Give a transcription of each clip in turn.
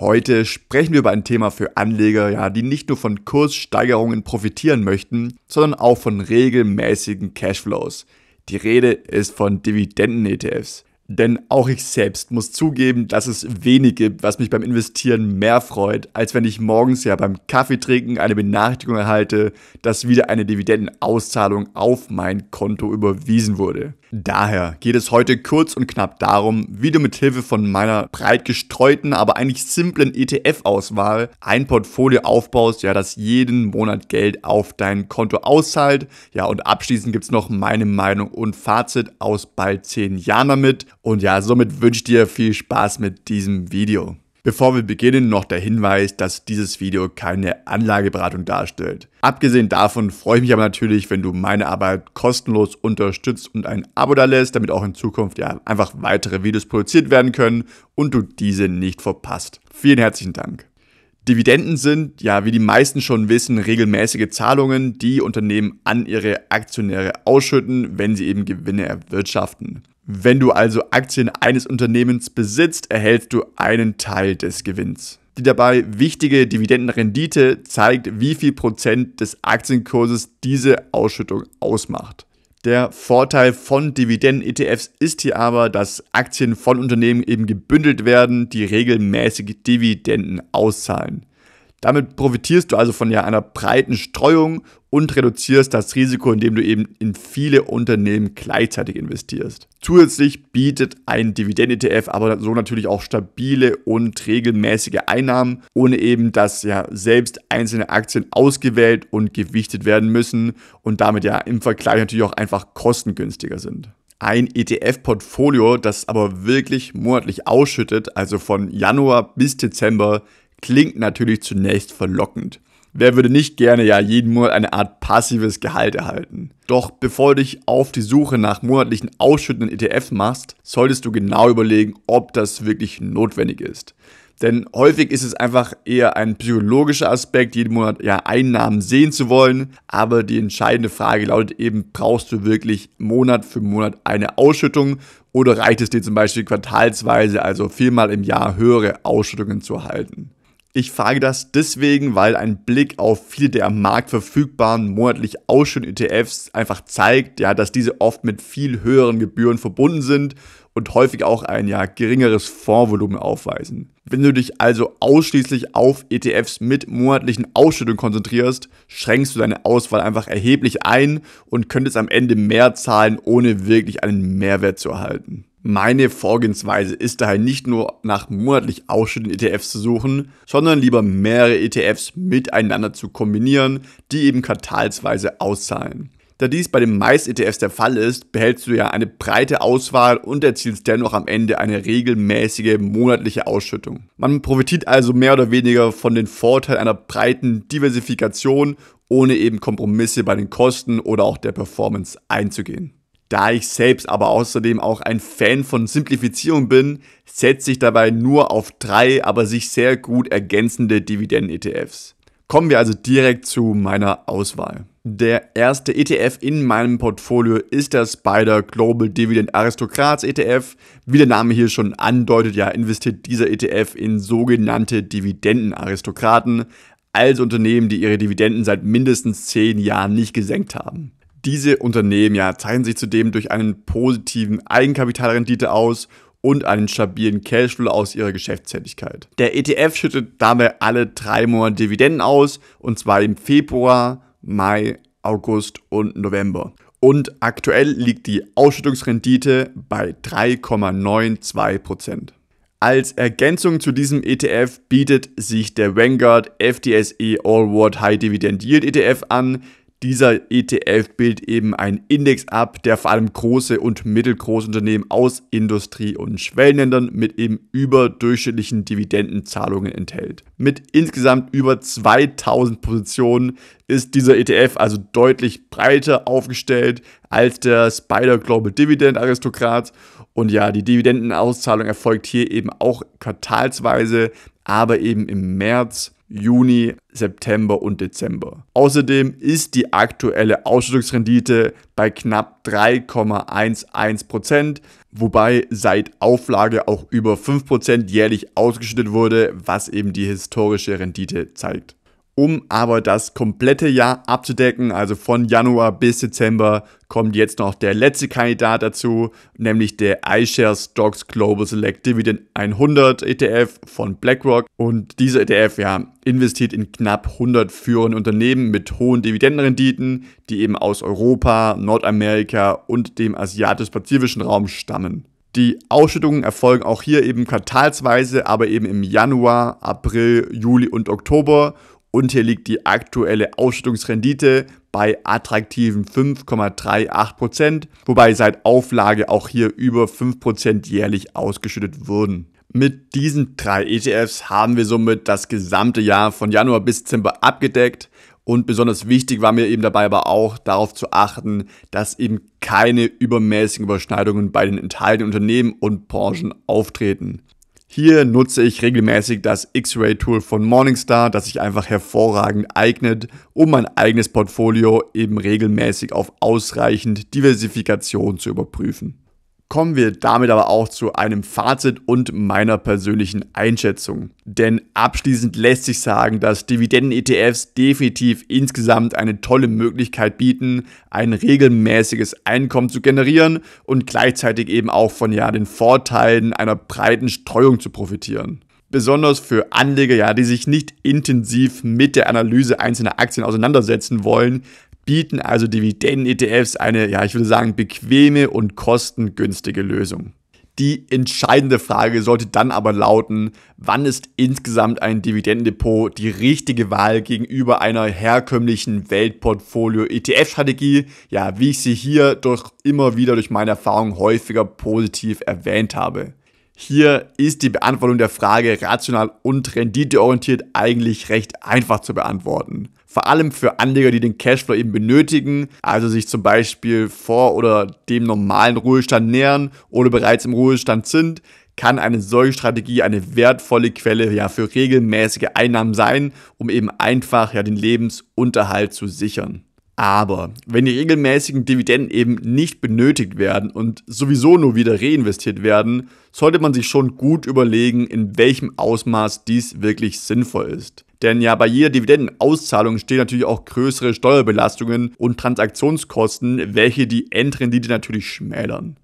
Heute sprechen wir über ein Thema für Anleger, ja, die nicht nur von Kurssteigerungen profitieren möchten, sondern auch von regelmäßigen Cashflows. Die Rede ist von Dividenden-ETFs. Denn auch ich selbst muss zugeben, dass es wenig gibt, was mich beim Investieren mehr freut, als wenn ich morgens ja beim Kaffeetrinken eine Benachrichtigung erhalte, dass wieder eine Dividendenauszahlung auf mein Konto überwiesen wurde. Daher geht es heute kurz und knapp darum, wie du mit Hilfe von meiner breit gestreuten, aber eigentlich simplen ETF-Auswahl ein Portfolio aufbaust, ja, das jeden Monat Geld auf dein Konto auszahlt. Ja, und abschließend gibt es noch meine Meinung und Fazit aus bald zehn Jahren damit. Und ja, somit wünsche ich dir viel Spaß mit diesem Video. Bevor wir beginnen, noch der Hinweis, dass dieses Video keine Anlageberatung darstellt. Abgesehen davon freue ich mich aber natürlich, wenn du meine Arbeit kostenlos unterstützt und ein Abo da lässt, damit auch in Zukunft ja einfach weitere Videos produziert werden können und du diese nicht verpasst. Vielen herzlichen Dank. Dividenden sind, ja, wie die meisten schon wissen, regelmäßige Zahlungen, die Unternehmen an ihre Aktionäre ausschütten, wenn sie eben Gewinne erwirtschaften. Wenn du also Aktien eines Unternehmens besitzt, erhältst du einen Teil des Gewinns. Die dabei wichtige Dividendenrendite zeigt, wie viel Prozent des Aktienkurses diese Ausschüttung ausmacht. Der Vorteil von Dividenden-ETFs ist hier aber, dass Aktien von Unternehmen eben gebündelt werden, die regelmäßig Dividenden auszahlen. Damit profitierst du also von ja einer breiten Streuung und reduzierst das Risiko, indem du eben in viele Unternehmen gleichzeitig investierst. Zusätzlich bietet ein Dividenden-ETF aber so natürlich auch stabile und regelmäßige Einnahmen, ohne eben, dass ja selbst einzelne Aktien ausgewählt und gewichtet werden müssen und damit ja im Vergleich natürlich auch einfach kostengünstiger sind ein ETF-Portfolio, das aber wirklich monatlich ausschüttet, also von Januar bis Dezember, klingt natürlich zunächst verlockend. Wer würde nicht gerne ja jeden Monat eine Art passives Gehalt erhalten? Doch bevor du dich auf die Suche nach monatlichen ausschüttenden ETF machst, solltest du genau überlegen, ob das wirklich notwendig ist. Denn häufig ist es einfach eher ein psychologischer Aspekt, jeden Monat ja Einnahmen sehen zu wollen. Aber die entscheidende Frage lautet eben, brauchst du wirklich Monat für Monat eine Ausschüttung oder reicht es dir zum Beispiel quartalsweise, also viermal im Jahr höhere Ausschüttungen zu erhalten? Ich frage das deswegen, weil ein Blick auf viele der am Markt verfügbaren monatlich ausschüttenden ETFs einfach zeigt, ja, dass diese oft mit viel höheren Gebühren verbunden sind und häufig auch ein ja geringeres Fondsvolumen aufweisen. Wenn du dich also ausschließlich auf ETFs mit monatlichen Ausschüttungen konzentrierst, schränkst du deine Auswahl einfach erheblich ein und könntest am Ende mehr zahlen, ohne wirklich einen Mehrwert zu erhalten. Meine Vorgehensweise ist daher nicht nur nach monatlich ausschüttenden ETFs zu suchen, sondern lieber mehrere ETFs miteinander zu kombinieren, die eben quartalsweise auszahlen. Da dies bei den meisten ETFs der Fall ist, behältst du ja eine breite Auswahl und erzielst dennoch am Ende eine regelmäßige monatliche Ausschüttung. Man profitiert also mehr oder weniger von den Vorteilen einer breiten Diversifikation, ohne eben Kompromisse bei den Kosten oder auch der Performance einzugehen. Da ich selbst aber außerdem auch ein Fan von Simplifizierung bin, setze ich dabei nur auf drei, aber sich sehr gut ergänzende Dividenden-ETFs. Kommen wir also direkt zu meiner Auswahl. Der erste ETF in meinem Portfolio ist der Spider Global Dividend Aristocrats ETF. Wie der Name hier schon andeutet, ja, investiert dieser ETF in sogenannte Dividendenaristokraten, also Unternehmen, die ihre Dividenden seit mindestens 10 Jahren nicht gesenkt haben. Diese Unternehmen ja, zeichnen sich zudem durch einen positiven Eigenkapitalrendite aus und einen stabilen Cashflow aus ihrer Geschäftstätigkeit. Der ETF schüttet dabei alle drei Monate Dividenden aus, und zwar im Februar, Mai, August und November. Und aktuell liegt die Ausschüttungsrendite bei 3,92%. Als Ergänzung zu diesem ETF bietet sich der Vanguard FDSE All World High Dividend Yield ETF an, dieser ETF bildet eben einen Index ab, der vor allem große und mittelgroße Unternehmen aus Industrie- und Schwellenländern mit eben überdurchschnittlichen Dividendenzahlungen enthält. Mit insgesamt über 2000 Positionen ist dieser ETF also deutlich breiter aufgestellt als der Spider Global Dividend Aristokrat. Und ja, die Dividendenauszahlung erfolgt hier eben auch quartalsweise, aber eben im März Juni, September und Dezember. Außerdem ist die aktuelle Ausschüttungsrendite bei knapp 3,11%, Prozent, wobei seit Auflage auch über 5% Prozent jährlich ausgeschüttet wurde, was eben die historische Rendite zeigt. Um aber das komplette Jahr abzudecken, also von Januar bis Dezember, kommt jetzt noch der letzte Kandidat dazu, nämlich der iShares Stocks Global Select Dividend 100 ETF von BlackRock. Und dieser ETF ja, investiert in knapp 100 führende Unternehmen mit hohen Dividendenrenditen, die eben aus Europa, Nordamerika und dem asiatisch-pazifischen Raum stammen. Die Ausschüttungen erfolgen auch hier eben quartalsweise, aber eben im Januar, April, Juli und Oktober und hier liegt die aktuelle Ausschüttungsrendite bei attraktiven 5,38%, wobei seit Auflage auch hier über 5% jährlich ausgeschüttet wurden. Mit diesen drei ETFs haben wir somit das gesamte Jahr von Januar bis Dezember abgedeckt und besonders wichtig war mir eben dabei aber auch darauf zu achten, dass eben keine übermäßigen Überschneidungen bei den enthaltenen Unternehmen und Branchen auftreten. Hier nutze ich regelmäßig das X-Ray-Tool von Morningstar, das sich einfach hervorragend eignet, um mein eigenes Portfolio eben regelmäßig auf ausreichend Diversifikation zu überprüfen kommen wir damit aber auch zu einem Fazit und meiner persönlichen Einschätzung. Denn abschließend lässt sich sagen, dass Dividenden-ETFs definitiv insgesamt eine tolle Möglichkeit bieten, ein regelmäßiges Einkommen zu generieren und gleichzeitig eben auch von ja den Vorteilen einer breiten Streuung zu profitieren besonders für Anleger, ja, die sich nicht intensiv mit der Analyse einzelner Aktien auseinandersetzen wollen, bieten also Dividenden-ETFs eine, ja, ich würde sagen, bequeme und kostengünstige Lösung. Die entscheidende Frage sollte dann aber lauten, wann ist insgesamt ein Dividendendepot die richtige Wahl gegenüber einer herkömmlichen Weltportfolio-ETF-Strategie, ja, wie ich sie hier doch immer wieder durch meine Erfahrung häufiger positiv erwähnt habe. Hier ist die Beantwortung der Frage rational und renditeorientiert eigentlich recht einfach zu beantworten. Vor allem für Anleger, die den Cashflow eben benötigen, also sich zum Beispiel vor oder dem normalen Ruhestand nähern oder bereits im Ruhestand sind, kann eine solche Strategie eine wertvolle Quelle ja, für regelmäßige Einnahmen sein, um eben einfach ja, den Lebensunterhalt zu sichern. Aber wenn die regelmäßigen Dividenden eben nicht benötigt werden und sowieso nur wieder reinvestiert werden, sollte man sich schon gut überlegen, in welchem Ausmaß dies wirklich sinnvoll ist. Denn ja, bei jeder Dividendenauszahlung stehen natürlich auch größere Steuerbelastungen und Transaktionskosten, welche die Endrendite natürlich schmälern.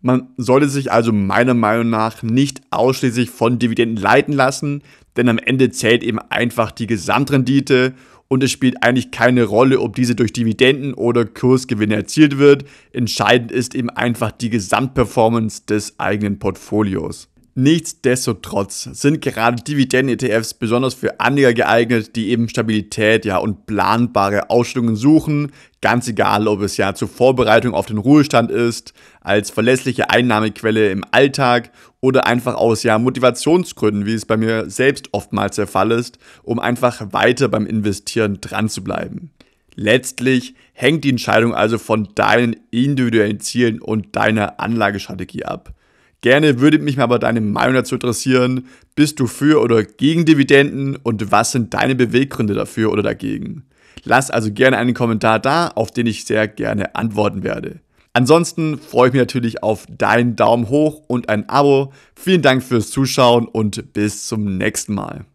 Man sollte sich also meiner Meinung nach nicht ausschließlich von Dividenden leiten lassen, denn am Ende zählt eben einfach die Gesamtrendite und es spielt eigentlich keine Rolle, ob diese durch Dividenden oder Kursgewinne erzielt wird. Entscheidend ist eben einfach die Gesamtperformance des eigenen Portfolios. Nichtsdestotrotz sind gerade Dividenden-ETFs besonders für Anleger geeignet, die eben Stabilität ja, und planbare Ausstellungen suchen, ganz egal, ob es ja zur Vorbereitung auf den Ruhestand ist, als verlässliche Einnahmequelle im Alltag oder einfach aus ja, Motivationsgründen, wie es bei mir selbst oftmals der Fall ist, um einfach weiter beim Investieren dran zu bleiben. Letztlich hängt die Entscheidung also von deinen individuellen Zielen und deiner Anlagestrategie ab. Gerne würde mich aber deine Meinung dazu interessieren. Bist du für oder gegen Dividenden und was sind deine Beweggründe dafür oder dagegen? Lass also gerne einen Kommentar da, auf den ich sehr gerne antworten werde. Ansonsten freue ich mich natürlich auf deinen Daumen hoch und ein Abo. Vielen Dank fürs Zuschauen und bis zum nächsten Mal.